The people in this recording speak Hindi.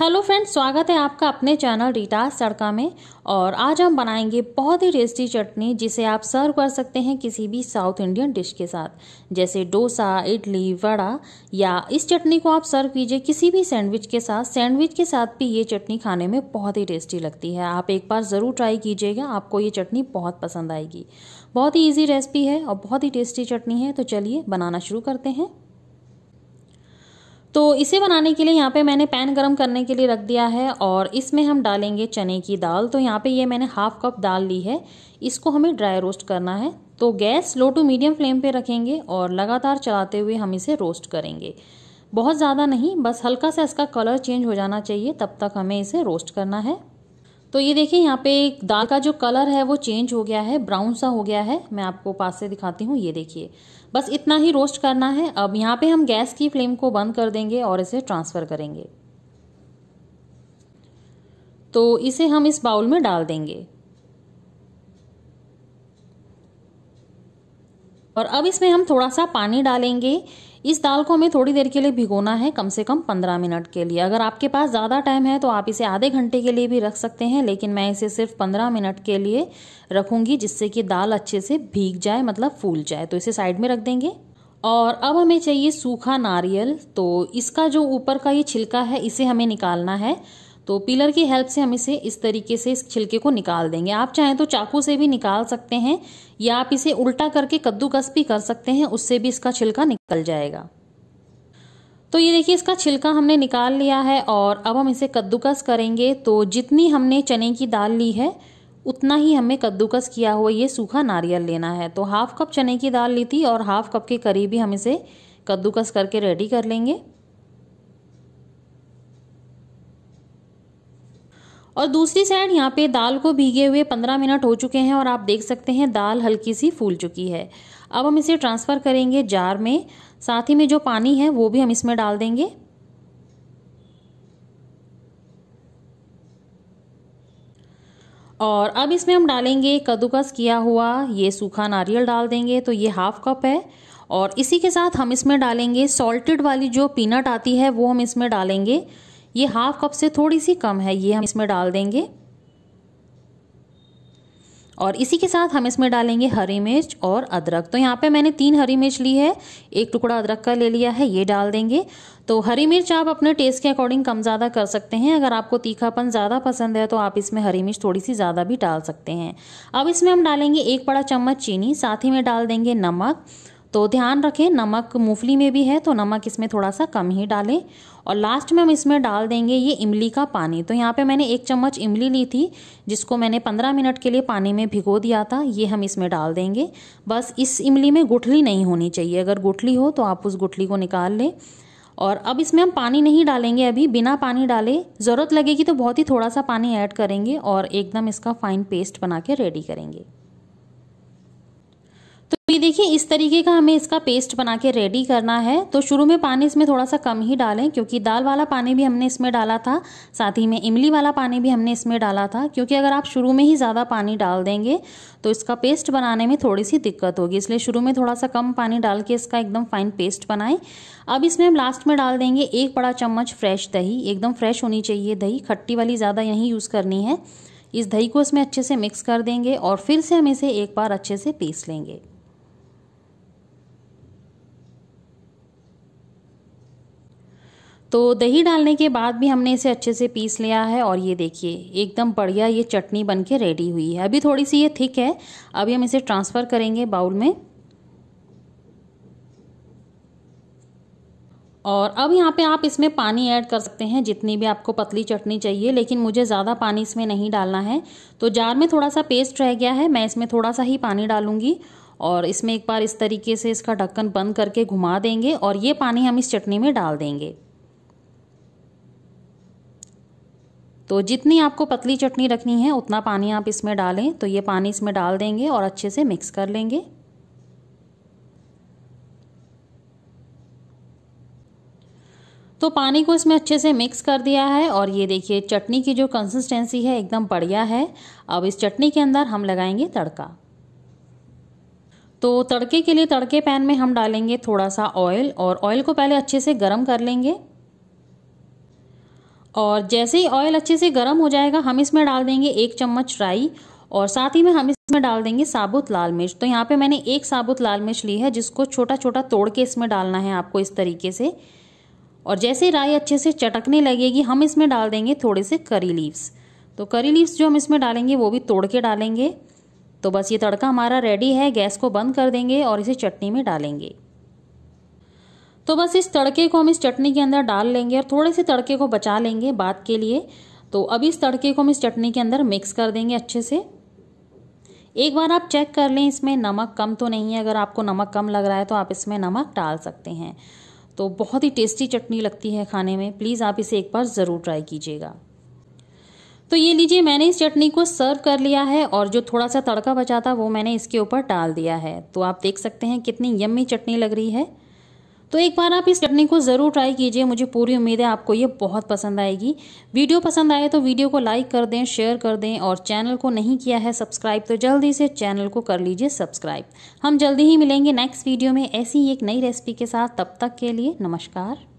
हेलो फ्रेंड्स स्वागत है आपका अपने चैनल रीटा सड़का में और आज हम बनाएंगे बहुत ही टेस्टी चटनी जिसे आप सर्व कर सकते हैं किसी भी साउथ इंडियन डिश के साथ जैसे डोसा इडली वड़ा या इस चटनी को आप सर्व कीजिए किसी भी सैंडविच के साथ सैंडविच के साथ भी ये चटनी खाने में बहुत ही टेस्टी लगती है आप एक बार ज़रूर ट्राई कीजिएगा आपको ये चटनी बहुत पसंद आएगी बहुत ही ईजी रेसिपी है और बहुत ही टेस्टी चटनी है तो चलिए बनाना शुरू करते हैं तो इसे बनाने के लिए यहाँ पे मैंने पैन गरम करने के लिए रख दिया है और इसमें हम डालेंगे चने की दाल तो यहाँ पे ये मैंने हाफ कप दाल ली है इसको हमें ड्राई रोस्ट करना है तो gas low to medium flame पे रखेंगे और लगातार चलाते हुए हम इसे रोस्ट करेंगे बहुत ज़्यादा नहीं बस हल्का सा इसका कलर चेंज हो जाना चाहिए तब तक हमें इसे रोस्ट करना है तो ये देखिए यहाँ पे दाल का जो कलर है वो चेंज हो गया है ब्राउन सा हो गया है मैं आपको पास से दिखाती हूँ ये देखिए बस इतना ही रोस्ट करना है अब यहाँ पे हम गैस की फ्लेम को बंद कर देंगे और इसे ट्रांसफ़र करेंगे तो इसे हम इस बाउल में डाल देंगे और अब इसमें हम थोड़ा सा पानी डालेंगे इस दाल को हमें थोड़ी देर के लिए भिगोना है कम से कम पंद्रह मिनट के लिए अगर आपके पास ज़्यादा टाइम है तो आप इसे आधे घंटे के लिए भी रख सकते हैं लेकिन मैं इसे सिर्फ पंद्रह मिनट के लिए रखूँगी जिससे कि दाल अच्छे से भीग जाए मतलब फूल जाए तो इसे साइड में रख देंगे और अब हमें चाहिए सूखा नारियल तो इसका जो ऊपर का ये छिलका है इसे हमें निकालना है तो पिलर की हेल्प से हम इसे इस तरीके से इस छिलके को निकाल देंगे आप चाहें तो चाकू से भी निकाल सकते हैं या आप इसे उल्टा करके कद्दूकस भी कर सकते हैं उससे भी इसका छिलका निकल जाएगा तो ये देखिए इसका छिलका हमने निकाल लिया है और अब हम इसे कद्दूकस करेंगे तो जितनी हमने चने की दाल ली है उतना ही हमें कद्दूकस किया हुआ ये सूखा नारियल लेना है तो हाफ कप चने की दाल ली थी और हाफ कप के करीब ही हम इसे कद्दूकस करके रेडी कर लेंगे और दूसरी साइड यहाँ पे दाल को भीगे हुए पंद्रह मिनट हो चुके हैं और आप देख सकते हैं दाल हल्की सी फूल चुकी है अब हम इसे ट्रांसफ़र करेंगे जार में साथ ही में जो पानी है वो भी हम इसमें डाल देंगे और अब इसमें हम डालेंगे कद्दूकस किया हुआ ये सूखा नारियल डाल देंगे तो ये हाफ कप है और इसी के साथ हम इसमें डालेंगे सॉल्टेड वाली जो पीनट आती है वो हम इसमें डालेंगे ये हाफ कप से थोड़ी सी कम है ये हम इसमें डाल देंगे और इसी के साथ हम इसमें डालेंगे हरी मिर्च और अदरक तो यहाँ पे मैंने तीन हरी मिर्च ली है एक टुकड़ा अदरक का ले लिया है ये डाल देंगे तो हरी मिर्च आप अपने टेस्ट के अकॉर्डिंग कम ज़्यादा कर सकते हैं अगर आपको तीखापन ज़्यादा पसंद है तो आप इसमें हरी मिर्च थोड़ी सी ज़्यादा भी डाल सकते हैं अब इसमें हम डालेंगे एक बड़ा चम्मच चीनी साथ ही में डाल देंगे नमक तो ध्यान रखें नमक मूंगफली में भी है तो नमक इसमें थोड़ा सा कम ही डालें और लास्ट में हम इसमें डाल देंगे ये इमली का पानी तो यहाँ पे मैंने एक चम्मच इमली ली थी जिसको मैंने पंद्रह मिनट के लिए पानी में भिगो दिया था ये हम इसमें डाल देंगे बस इस इमली में गुठली नहीं होनी चाहिए अगर गुठली हो तो आप उस गुठली को निकाल लें और अब इसमें हम पानी नहीं डालेंगे अभी बिना पानी डाले ज़रूरत लगेगी तो बहुत ही थोड़ा सा पानी ऐड करेंगे और एकदम इसका फाइन पेस्ट बना के रेडी करेंगे ये देखिए इस तरीके का हमें इसका पेस्ट बना के रेडी करना है तो शुरू में पानी इसमें थोड़ा सा कम ही डालें क्योंकि दाल वाला पानी भी हमने इसमें डाला था साथ ही में इमली वाला पानी भी हमने इसमें डाला था क्योंकि अगर आप शुरू में ही ज़्यादा पानी डाल देंगे तो इसका पेस्ट बनाने में थोड़ी सी दिक्कत होगी इसलिए शुरू में थोड़ा सा कम पानी डाल के इसका एकदम फाइन पेस्ट बनाएं अब इसमें हम लास्ट में डाल देंगे एक बड़ा चम्मच फ्रेश दही एकदम फ्रेश होनी चाहिए दही खट्टी वाली ज़्यादा यहीं यूज़ करनी है इस दही को इसमें अच्छे से मिक्स कर देंगे और फिर से हम इसे एक बार अच्छे से पीस लेंगे तो दही डालने के बाद भी हमने इसे अच्छे से पीस लिया है और ये देखिए एकदम बढ़िया ये चटनी बन के रेडी हुई है अभी थोड़ी सी ये थिक है अभी हम इसे ट्रांसफ़र करेंगे बाउल में और अब यहाँ पे आप इसमें पानी ऐड कर सकते हैं जितनी भी आपको पतली चटनी चाहिए लेकिन मुझे ज़्यादा पानी इसमें नहीं डालना है तो जार में थोड़ा सा पेस्ट रह गया है मैं इसमें थोड़ा सा ही पानी डालूंगी और इसमें एक बार इस तरीके से इसका ढक्कन बंद करके घुमा देंगे और ये पानी हम इस चटनी में डाल देंगे तो जितनी आपको पतली चटनी रखनी है उतना पानी आप इसमें डालें तो ये पानी इसमें डाल देंगे और अच्छे से मिक्स कर लेंगे तो पानी को इसमें अच्छे से मिक्स कर दिया है और ये देखिए चटनी की जो कंसिस्टेंसी है एकदम बढ़िया है अब इस चटनी के अंदर हम लगाएंगे तड़का तो तड़के के लिए तड़के पैन में हम डालेंगे थोड़ा सा ऑयल और ऑयल को पहले अच्छे से गर्म कर लेंगे और जैसे ही ऑयल अच्छे से गर्म हो जाएगा हम इसमें डाल देंगे एक चम्मच राई और साथ ही में हम इसमें डाल देंगे साबुत लाल मिर्च तो यहाँ पे मैंने एक साबुत लाल मिर्च ली है जिसको छोटा छोटा तोड़ के इसमें डालना है आपको इस तरीके से और जैसे राई अच्छे से चटकने लगेगी हम इसमें डाल देंगे थोड़े से करी लीव्स तो करी लीव्स जो हम इसमें डालेंगे वो भी तोड़ के डालेंगे तो बस ये तड़का हमारा रेडी है गैस को बंद कर देंगे और इसे चटनी में डालेंगे तो बस इस तड़के को हम इस चटनी के अंदर डाल लेंगे और थोड़े से तड़के को बचा लेंगे बाद के लिए तो अब इस तड़के को हम इस चटनी के अंदर मिक्स कर देंगे अच्छे से एक बार आप चेक कर लें इसमें नमक कम तो नहीं है अगर आपको नमक कम लग रहा है तो आप इसमें नमक डाल सकते हैं तो बहुत ही टेस्टी चटनी लगती है खाने में प्लीज़ आप इसे एक बार ज़रूर ट्राई कीजिएगा तो ये लीजिए मैंने इस चटनी को सर्व कर लिया है और जो थोड़ा सा तड़का बचा था वो मैंने इसके ऊपर डाल दिया है तो आप देख सकते हैं कितनी यम्मी चटनी लग रही है तो एक बार आप इस चटनी को ज़रूर ट्राई कीजिए मुझे पूरी उम्मीद है आपको ये बहुत पसंद आएगी वीडियो पसंद आए तो वीडियो को लाइक कर दें शेयर कर दें और चैनल को नहीं किया है सब्सक्राइब तो जल्दी से चैनल को कर लीजिए सब्सक्राइब हम जल्दी ही मिलेंगे नेक्स्ट वीडियो में ऐसी एक नई रेसिपी के साथ तब तक के लिए नमस्कार